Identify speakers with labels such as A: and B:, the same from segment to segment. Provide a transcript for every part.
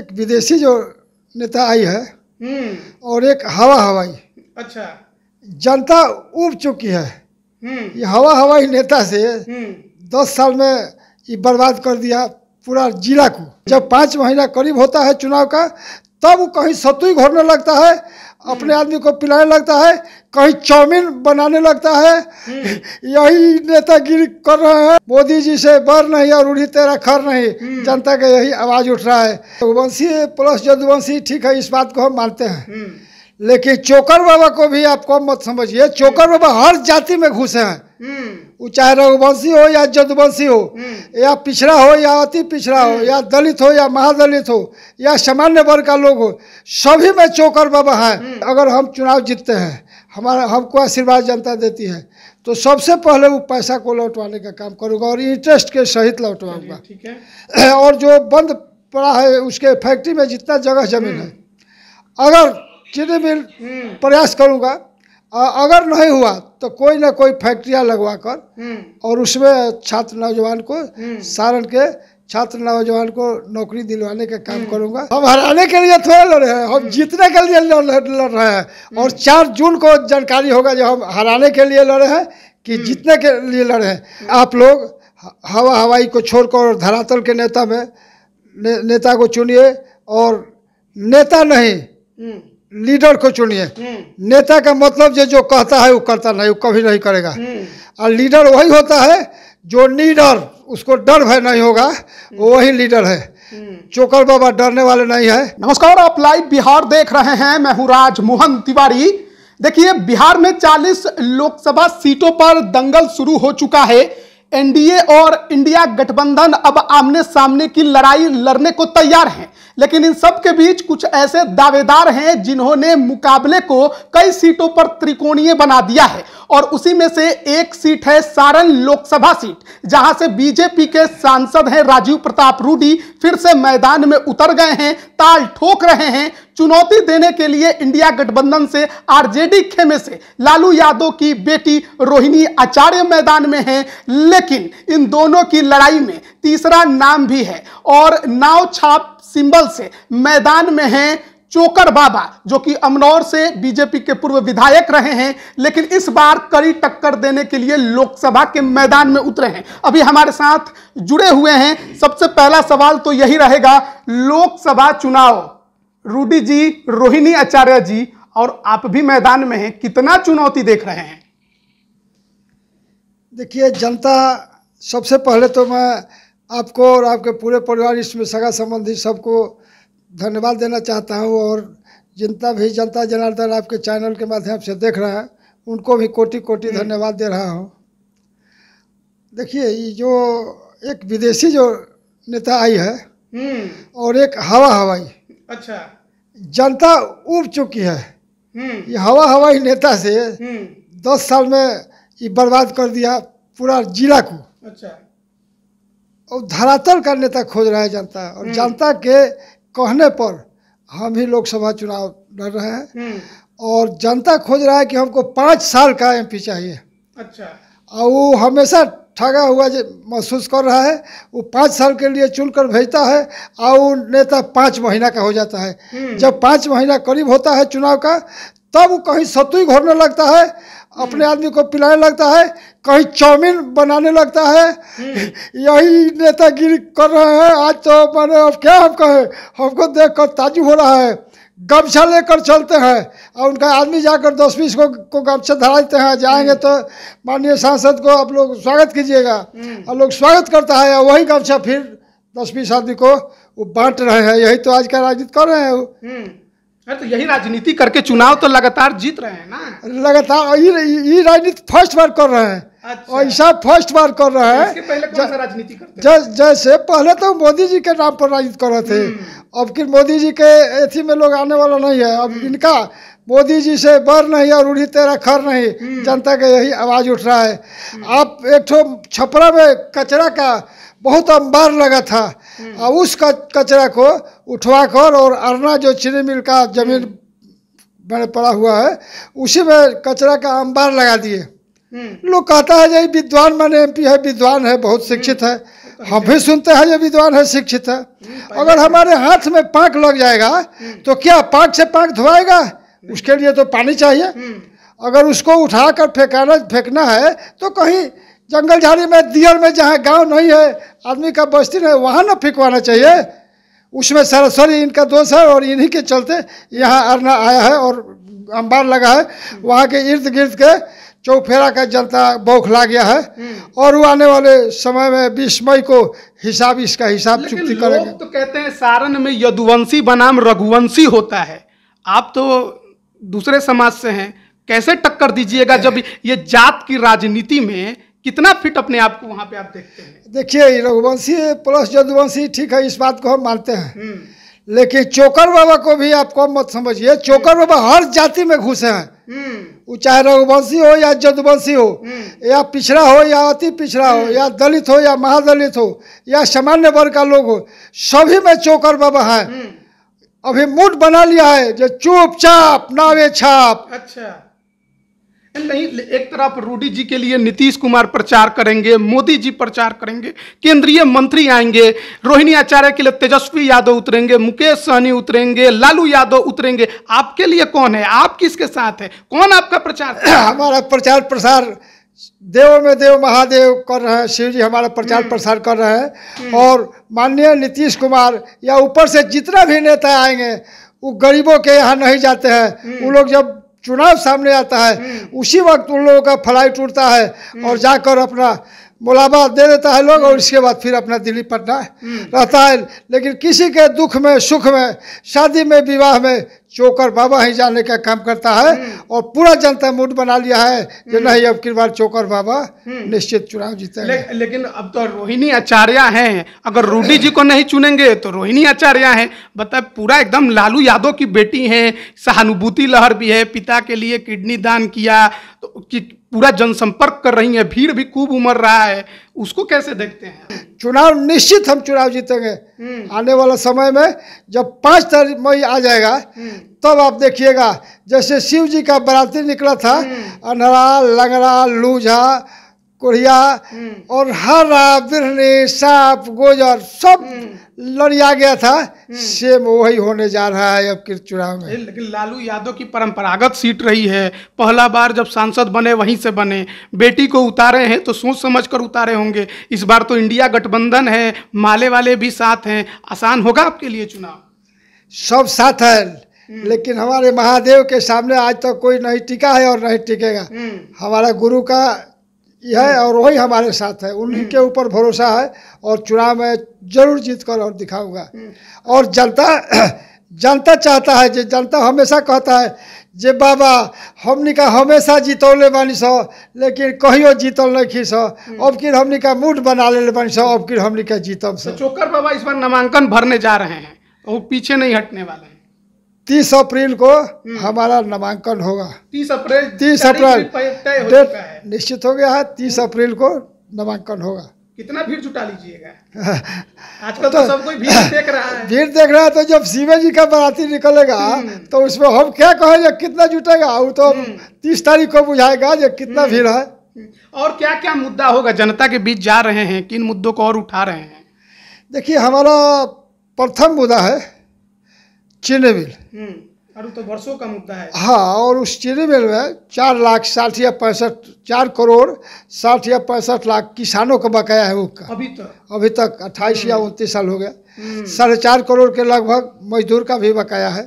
A: एक विदेशी जो नेता आई है हम्म। और एक हवा हवाई अच्छा जनता उब चुकी है हम्म। ये हवा हवाई नेता से हम्म। दस साल में ये बर्बाद कर दिया पूरा जिला को जब पाँच महीना करीब होता है चुनाव का तब कहीं सतुई घोरने लगता है अपने आदमी को पिलाने लगता है कहीं चाउमीन बनाने लगता है हम्म। यही नेतागिरी कर रहे हैं मोदी जी से बर नहीं और उड़ी तेरा खर नहीं हम्म। जनता का यही आवाज उठ रहा है रघुवंशी प्लस जदुवंशी ठीक है इस बात को हम मानते हैं हम्म। लेकिन चोकर बाबा को भी आपको मत समझिए हम्म। चोकर बाबा हर जाति में घुसे हैं हम्म। वो चाहे रघुवंशी हो या जदुवंशी हो हम्म। या पिछड़ा हो या अति पिछड़ा हो या दलित हो या महादलित हो या सामान्य वर्ग का लोग हो सभी में चोकर बाबा हैं अगर हम चुनाव जीतते हैं हमारा हमको आशीर्वाद जनता देती है तो सबसे पहले वो पैसा को लौटवाने का काम करूँगा और इंटरेस्ट के सहित
B: लौटवाऊंगा
A: और जो बंद पड़ा है उसके फैक्ट्री में जितना जगह जमीन है अगर चीनी मिल हम्म। प्रयास करूँगा अगर नहीं हुआ तो कोई ना कोई फैक्ट्रियाँ लगवा कर हम्म। और उसमें छात्र नौजवान को हम्म। सारण के छात्र नौजवान को नौकरी दिलवाने का काम करूंगा हम हराने के लिए थोड़े लड़ रहे हैं हम जीतने के लिए लड़ रहे हैं और चार जून को जानकारी होगा जो हम हराने के लिए रहे हैं कि जीतने के लिए रहे हैं आप लोग हवा हवाई को छोड़कर और धरातल के नेता में ने, नेता को चुनिए और नेता नहीं लीडर को चुनिए हम्म। नेता का मतलब जो जो कहता है वो करता नहीं वो कभी नहीं करेगा हम्म। और लीडर वही होता है जो नीडर उसको डर भय नहीं होगा हम्म। वही लीडर है चोकर बाबा डरने वाले नहीं है नमस्कार आप लाइव बिहार देख रहे हैं मैं हूं राज मोहन तिवारी देखिए
B: बिहार में 40 लोकसभा सीटों पर दंगल शुरू हो चुका है एनडीए और इंडिया गठबंधन अब आमने सामने की लड़ाई लड़ने को तैयार हैं लेकिन इन सब के बीच कुछ ऐसे दावेदार हैं जिन्होंने मुकाबले को कई सीटों पर त्रिकोणीय बना दिया है और उसी में से एक सीट है सारण लोकसभा सीट जहां से बीजेपी के सांसद हैं राजीव प्रताप रूडी फिर से मैदान में उतर गए हैं ताल ठोक रहे हैं चुनौती देने के लिए इंडिया गठबंधन से आरजेडी खेमे से लालू यादव की बेटी रोहिणी आचार्य मैदान में है लेकिन इन दोनों की लड़ाई में तीसरा नाम भी है और नाव छाप सिंबल से मैदान में है चोकर बाबा जो कि अमनौर से बीजेपी के पूर्व विधायक रहे हैं लेकिन इस बार कड़ी टक्कर देने के लिए लोकसभा के मैदान में उतरे हैं अभी हमारे साथ जुड़े हुए हैं सबसे पहला सवाल तो यही रहेगा लोकसभा चुनाव रूडी जी रोहिणी आचार्य जी और आप भी मैदान में हैं
A: कितना चुनौती देख रहे हैं देखिए जनता सबसे पहले तो मैं आपको और आपके पूरे परिवार इसमें सगा संबंधी सबको धन्यवाद देना चाहता हूँ और जितना भी जनता जनार्दन आपके चैनल के माध्यम से देख रहा है उनको भी कोटि कोटि हम्म। धन्यवाद दे रहा हूँ देखिए ये जो एक विदेशी जो नेता आई है हम्म। और एक हवा हवाई अच्छा जनता उब चुकी है हम्म। ये हवा हवाई नेता से दस साल में ये बर्बाद कर दिया पूरा जिला को अच्छा और धरातल का नेता खोज रहा है जनता और हम्म। जनता के कहने पर हम ही लोकसभा चुनाव लड़ रहे हैं हम्म। और जनता खोज रहा है कि हमको पाँच साल का एमपी चाहिए अच्छा और वो हमेशा ठगा हुआ महसूस कर रहा है वो पाँच साल के लिए चुन कर भेजता है और नेता पाँच महीना का हो जाता है हम्म। जब पाँच महीना करीब होता है चुनाव का तब वो कहीं सतुई घोरने लगता है अपने हम्म। आदमी को पिलाने लगता है कहीं चाउमीन बनाने लगता है हम्म। यही नेतागिरी कर रहे हैं आज तो मैंने अब क्या हम कहें हमको देख कर ताजु हो रहा है गमछा लेकर चलते हैं और उनका आदमी जाकर दस बीस को को गमछा धरा देते हैं जाएंगे तो माननीय सांसद को आप लोग स्वागत कीजिएगा हम्म। और लोग स्वागत करता है वही गमछा फिर दस बीस आदमी को वो बांट रहे हैं यही तो आज का राजनीति कर रहे हैं
B: हम्म। है तो यही राजनीति करके चुनाव तो लगातार जीत रहे हैं
A: ना लगातार ये राजनीति फर्स्ट बार कर रहे हैं अच्छा। और ऐसा फर्स्ट बार कर रहे
B: हैं
A: राजनीति जैसे पहले तो मोदी जी के नाम पर राजनीति कर रहे थे हम्म। अब कि मोदी जी के एथी में लोग आने वाला नहीं है अब हम्म। इनका मोदी जी से बर नहीं और उड़ी तेरा खर नहीं हम्म। जनता का यही आवाज़ उठ रहा है आप एक छपरा में कचरा का बहुत अंबार लगा था और हम्म। उस कचरा को उठवाकर और अरना जो चीनी मिल का जमीन बड़े पड़ा हुआ है उसी में कचरा का अंबार लगा दिए हम्म। लोग कहता है ये विद्वान माने एमपी है विद्वान है बहुत हम्म। शिक्षित है तो हम भी सुनते हैं ये विद्वान है शिक्षित है अगर हमारे हाथ में पाक लग जाएगा तो क्या पाक से पाक धोएगा उसके लिए तो पानी चाहिए अगर उसको उठाकर फेंकाना फेंकना है तो कहीं जंगल झाड़ी में दियर में जहाँ गांव नहीं है आदमी का बस्ती नहीं वहाँ ना फेंकवाना चाहिए उसमें सरासरी इनका दोष है और इन्हीं के चलते यहाँ अरना आया है और अंबार लगा है वहाँ के इर्द गिर्द के चौफेरा का जनता बौखला गया है हम्म। और वो आने वाले समय में बीस मई को हिसाब इसका हिसाब चुक्ति करेंगे
B: तो कहते हैं सारण में यदुवंशी बनाम रघुवंशी होता है आप तो दूसरे समाज से हैं कैसे टक्कर दीजिएगा जब ये जात की राजनीति में कितना फिट अपने आप को वहाँ पे आप
A: देखते हैं देखिए रघुवंशी प्लस जदुवंशी ठीक है इस बात को हम मानते हैं हम्म। लेकिन चोकर बाबा को भी आप कम मत समझिए चोकर हम्म। बाबा हर जाति में घुसे हैं हम्म। वो चाहे रघुवंशी हो या जदुवंशी हो या पिछड़ा हो या अति पिछड़ा हो या दलित हो या महादलित हो या सामान्य वर्ग का लोग हो सभी में चोकर बाबा है अभी मूड बना लिया है जो चुपचाप नावे छाप
B: अच्छा नहीं एक तरफ रूडी जी के लिए नीतीश कुमार प्रचार करेंगे मोदी जी प्रचार करेंगे केंद्रीय मंत्री आएंगे रोहिणी आचार्य के लिए तेजस्वी यादव उतरेंगे मुकेश सहनी उतरेंगे लालू यादव उतरेंगे आपके लिए कौन है आप किसके साथ है कौन आपका
A: प्रचार हमारा प्रचार प्रसार देव में देव महादेव कर रहे हैं शिव जी हमारा प्रचार हम्म। प्रसार कर रहे हैं हम्म। और माननीय नीतीश कुमार या ऊपर से जितना भी नेता आएंगे वो गरीबों के यहाँ नहीं जाते हैं हम्म। वो लोग जब चुनाव सामने आता है उसी वक्त उन लोगों का फ्लाइट उड़ता है और जाकर अपना मुलाबा दे देता है लोग और इसके बाद फिर अपना दिल्ली पटना रहता है लेकिन किसी के दुख में सुख में शादी में विवाह में चोकर बाबा ही जाने का काम करता है हम्म। और पूरा जनता मूड बना लिया है कि हम्म। नहीं अब की बार चोकर बाबा हम्म। निश्चित चुनाव जीते ले,
B: लेकिन अब तो रोहिणी आचार्य हैं अगर रूडी जी को नहीं चुनेंगे तो रोहिणी आचार्य हैं बताए पूरा एकदम लालू यादव की बेटी हैं सहानुभूति लहर भी है पिता के लिए किडनी दान किया तो कि, पूरा जनसंपर्क कर रही है भीड़ भी खूब उमड़ रहा है उसको कैसे
A: देखते हैं चुनाव निश्चित हम चुनाव जीतेंगे हम्म। आने वाला समय में जब पाँच तारीख मई आ जाएगा हम्म। तब आप देखिएगा जैसे शिव जी का बराती निकला था हम्म। अनहरा लंगड़ा लूझा कोढ़िया हम्म। और हरा बिरने साप गोजर सब हम्म। लड़िया गया था हम्म। सेम वही होने जा रहा है अब चुनाव
B: में लेकिन लालू यादव की परंपरागत सीट रही है पहला बार जब सांसद बने वहीं से बने बेटी को उतारे हैं तो सोच समझ कर उतारे होंगे इस बार तो इंडिया गठबंधन है माले वाले भी साथ हैं आसान होगा आपके लिए चुनाव
A: सब साथ है लेकिन हमारे महादेव के सामने आज तक तो कोई नहीं टिका है और नहीं टिकेगा हमारा गुरु का यह और वही हमारे साथ है उन्हीं के ऊपर भरोसा है और चुनाव में जरूर जीत कर और दिखाऊंगा और जनता जनता चाहता है जो जनता हमेशा कहता है जे बाबा हमने का हमेशा जीतौले बानी सौ लेकिन कहियो जीतल नहीं खी अब कि हमने का मूड बना ले बानी सो अब कि हमने का जीतम सर तो
B: चोकर बाबा इस बार नामांकन भरने जा रहे हैं तो वो पीछे नहीं हटने वाले
A: तीस अप्रैल को हमारा नामांकन होगा
B: तीस अप्रैल तीस अप्रैल डेट
A: निश्चित हो गया है तीस हम्म। अप्रैल को नामांकन होगा
B: कितना भीड़ जुटा लीजिएगा आजकल तो, तो सब कोई भीड़ देख
A: रहा है भीड़ देख रहा है तो जब शिवे जी का बराती निकलेगा हम्म। तो उसमें हम क्या कहेंगे कितना जुटेगा वो तो हम्म। तीस तारीख को बुझाएगा जो कितना भीड़ है
B: और क्या क्या मुद्दा होगा जनता के बीच जा रहे हैं किन मुद्दों को और उठा रहे हैं
A: देखिए हमारा प्रथम मुद्दा है चिनेबिल हम्म, तो वर्षों का मुद्दा है हाँ और उस मिल में चार लाख साठ या पैंसठ चार करोड़ साठ या पैंसठ लाख किसानों का बकाया है उसका अभी तक तो। अभी तक अट्ठाईस या हम्म। उनतीस साल हो गया हम्म। साढ़े चार करोड़ के लगभग मजदूर का भी बकाया है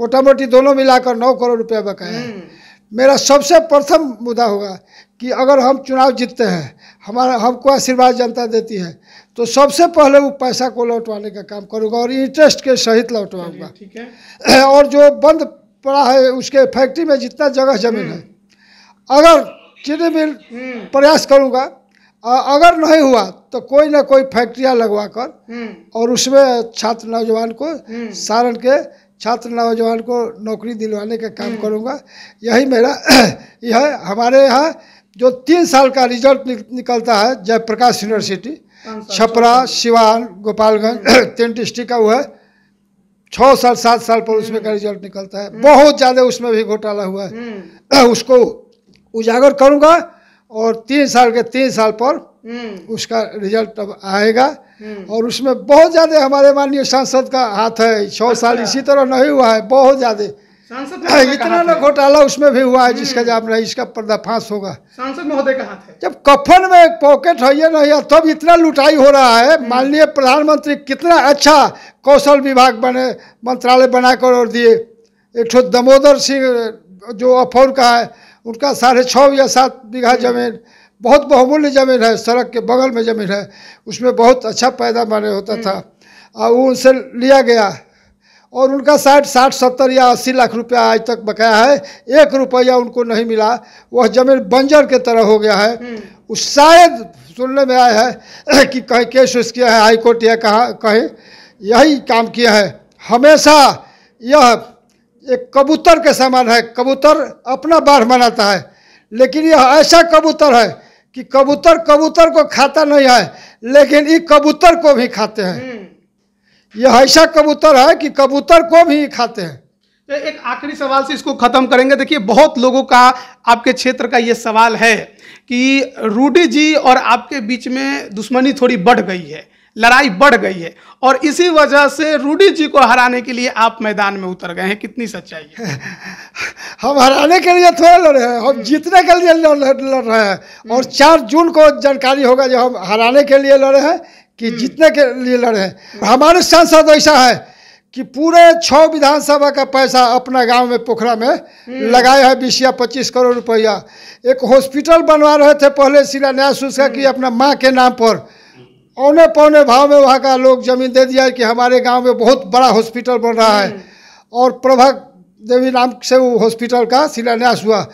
A: मोटा मोटी दोनों मिलाकर नौ करोड़ रुपया बकाया है मेरा सबसे प्रथम मुद्दा होगा कि अगर हम चुनाव जीतते हैं हमारा हमको आशीर्वाद जनता देती है तो सबसे पहले वो पैसा को लौटवाने का काम करूँगा और इंटरेस्ट के सहित लौटवाऊँगा ठीक है और जो बंद पड़ा है उसके फैक्ट्री में जितना जगह जमीन है अगर चीनी मिल हम्म। प्रयास करूँगा अगर नहीं हुआ तो कोई ना कोई फैक्ट्रिया लगवा कर हम्म। और उसमें छात्र नौजवान को हम्म। सारण के छात्र नौजवान को नौकरी दिलवाने का काम हम्म। करूंगा यही मेरा यह है हमारे यहाँ जो तीन साल का रिजल्ट निकलता है जयप्रकाश यूनिवर्सिटी छपरा सिवान गोपालगंज तीन डिस्ट्रिक्ट का वो है छः साल सात साल पर उसमें का रिजल्ट निकलता है बहुत ज़्यादा उसमें भी घोटाला हुआ है उसको उजागर करूँगा और तीन साल के तीन साल पर हम्म। उसका रिजल्ट अब आएगा हम्म। और उसमें बहुत ज्यादा हमारे माननीय सांसद का हाथ है छः अच्छा। साल इसी तरह नहीं हुआ है बहुत ज्यादा इतना ना घोटाला उसमें भी हुआ है जिसका हम्म। जवाब नहीं इसका पर्दाफाश होगा
B: सांसद महोदय का हाथ है
A: जब कफन में पॉकेट है ये नहीं है तब इतना लुटाई हो रहा है माननीय प्रधानमंत्री कितना अच्छा कौशल विभाग बने मंत्रालय बनाकर और दिए एक ठो दामोदर सिंह जो अफौर का है उनका साढ़े छः या सात बीघा जमीन बहुत बहुमूल्य जमीन है सड़क के बगल में जमीन है उसमें बहुत अच्छा पैदा माने होता था हम्म। और वो उनसे लिया गया और उनका साठ साठ सत्तर या अस्सी लाख रुपया आज तक बकाया है एक रुपया उनको नहीं मिला वह जमीन बंजर के तरह हो गया है हम्म। उस शायद सुनने में आया है कि कहीं केस वेस किया है हाईकोर्ट या कहाँ कहीं यही काम किया है हमेशा यह एक कबूतर के समान है कबूतर अपना बाढ़ मनाता है लेकिन यह ऐसा कबूतर है कि कबूतर कबूतर को खाता नहीं है लेकिन ये कबूतर को भी खाते हैं हम्म। यह ऐसा कबूतर है कि कबूतर को भी खाते हैं
B: तो एक आखिरी सवाल से इसको
A: ख़त्म करेंगे देखिए बहुत लोगों का
B: आपके क्षेत्र का ये सवाल है कि रूडी जी और आपके बीच में दुश्मनी थोड़ी बढ़ गई है लड़ाई बढ़ गई है और इसी वजह से रूडी जी को हराने के लिए आप मैदान में उतर गए हैं कितनी सच्चाई है
A: हम हराने के लिए थोड़ा लड़ रहे हैं हम जीतने के लिए लड़ रहे हैं और हम्म। चार जून को जानकारी होगा जो हम हराने के लिए लड़े हैं कि हम्म। जीतने के लिए लड़े हैं हमारे सांसद ऐसा है कि पूरे छः विधानसभा का पैसा अपना गांव में पोखरा में हम्म। लगाए है बीस या पच्चीस करोड़ रुपया एक हॉस्पिटल बनवा रहे थे पहले शिलान्यास उसका कि अपना माँ के नाम पर औने पौने भाव में वहाँ का लोग जमीन दे दिया कि हमारे गांव में बहुत बड़ा हॉस्पिटल बन रहा है हम्म। और प्रभा देवी नाम से वो हॉस्पिटल का शिलान्यास हुआ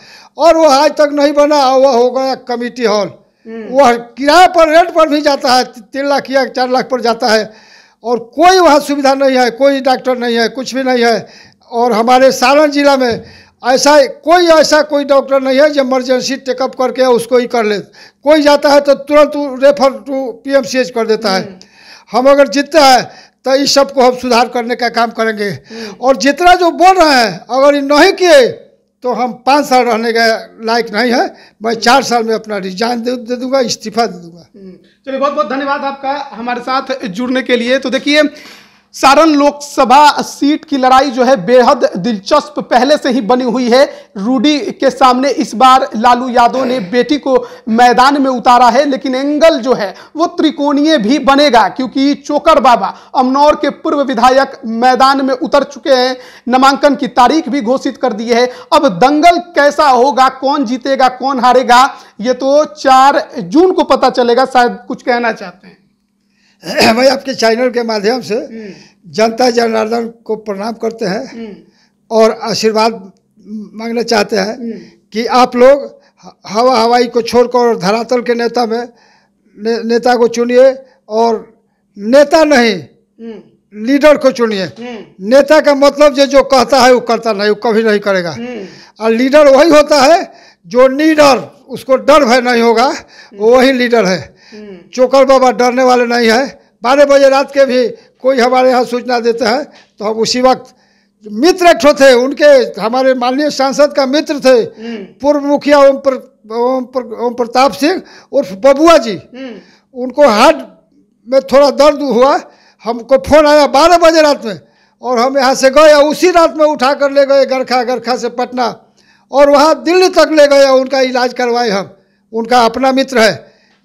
A: और वो आज तक नहीं बना वह हो गया कमिटी हॉल हम्म। वह किराए पर रेट पर भी जाता है तीन लाख या चार लाख पर जाता है और कोई वहाँ सुविधा नहीं है कोई डॉक्टर नहीं है कुछ भी नहीं है और हमारे सारण जिला में ऐसा कोई ऐसा कोई डॉक्टर नहीं है जो इमरजेंसी टेकअप करके उसको ही कर ले कोई जाता है तो तुरंत रेफर टू पीएमसीएच कर देता है हम्म। हम अगर जीतते है तो इस सब को हम सुधार करने का काम करेंगे हम्म। और जितना जो बोल रहे हैं अगर ये नहीं किए तो हम पाँच साल रहने का लायक नहीं है मैं चार साल में अपना रिजाइन दे, दे दूंगा इस्तीफा दे दूंगा
B: हम्म। चलिए बहुत बहुत धन्यवाद आपका हमारे साथ जुड़ने के लिए तो देखिए सारण लोकसभा सीट की लड़ाई जो है बेहद दिलचस्प पहले से ही बनी हुई है रूडी के सामने इस बार लालू यादव ने बेटी को मैदान में उतारा है लेकिन एंगल जो है वो त्रिकोणीय भी बनेगा क्योंकि चोकर बाबा अमनौर के पूर्व विधायक मैदान में उतर चुके हैं नामांकन की तारीख भी घोषित कर दी है अब दंगल कैसा होगा कौन जीतेगा कौन हारेगा ये तो चार जून को पता चलेगा शायद कुछ कहना चाहते हैं
A: मैं आपके चैनल के माध्यम से हम्म। जनता जनार्दन को प्रणाम करते हैं हम्म। और आशीर्वाद मांगना चाहते हैं हम्म। कि आप लोग हवा हवाई को छोड़कर और धरातल के नेता में ने, नेता को चुनिए और नेता नहीं लीडर को चुनिए नेता का मतलब जो जो कहता है वो करता नहीं वो कभी नहीं करेगा और लीडर वही होता है जो नीडर उसको डर भय नहीं होगा वही लीडर है हम्म। चोकर बाबा डरने वाले नहीं है बारह बजे रात के भी कोई हमारे यहाँ सूचना देते हैं तो हम उसी वक्त मित्र एक थे उनके हमारे माननीय सांसद का मित्र थे हम्म। पूर्व मुखिया ओम प्र, ओम, प्र, ओम प्रताप सिंह उर्फ बबुआ जी हम्म। उनको हार्ट में थोड़ा दर्द हुआ हमको फोन आया बारह बजे रात में और हम यहाँ से गए उसी रात में उठा कर ले गए गरखा गरखा से पटना और वहाँ दिल्ली तक ले गए उनका इलाज करवाए हम उनका अपना मित्र है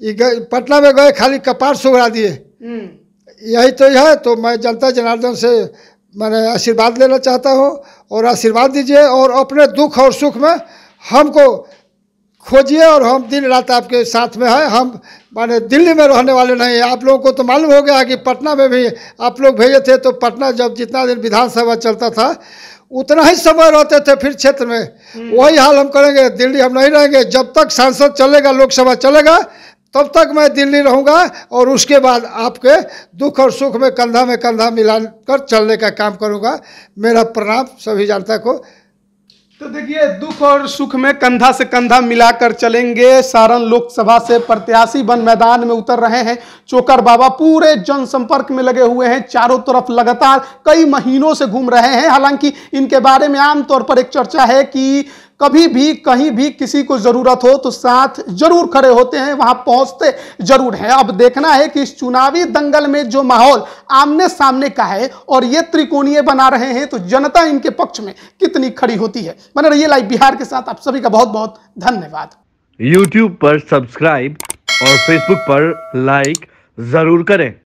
A: गए पटना में गए खाली कपार सुगड़ा दिए हम्म। यही तो है तो मैं जनता जनार्दन से मैंने आशीर्वाद लेना चाहता हूँ और आशीर्वाद दीजिए और अपने दुख और सुख में हमको खोजिए और हम दिन रात आपके साथ में हैं हम माने दिल्ली में रहने वाले नहीं आप लोगों को तो मालूम हो गया कि पटना में भी आप लोग भेजे थे तो पटना जब जितना दिन विधानसभा चलता था उतना ही समय रहते थे फिर क्षेत्र में हम्म। वही हाल हम करेंगे दिल्ली हम नहीं रहेंगे जब तक सांसद चलेगा लोकसभा चलेगा तब तक मैं दिल्ली रहूँगा और उसके बाद आपके दुख और सुख में कंधा में कंधा मिला कर चलने का काम करूँगा मेरा प्रणाम सभी जनता को
B: तो देखिए दुख और सुख में कंधा से कंधा मिलाकर चलेंगे सारण लोकसभा से प्रत्याशी बन मैदान में उतर रहे हैं चोकर बाबा पूरे जनसंपर्क में लगे हुए हैं चारों तरफ लगातार कई महीनों से घूम रहे हैं हालांकि इनके बारे में आमतौर पर एक चर्चा है कि कभी भी कहीं भी किसी को जरूरत हो तो साथ जरूर खड़े होते हैं वहां पहुंचते जरूर हैं अब देखना है कि इस चुनावी दंगल में जो माहौल आमने सामने का है और ये त्रिकोणीय बना रहे हैं तो जनता इनके पक्ष में कितनी खड़ी होती है बने रहिए लाइव बिहार के साथ आप सभी का बहुत बहुत धन्यवाद
A: यूट्यूब पर सब्सक्राइब और फेसबुक पर लाइक जरूर करें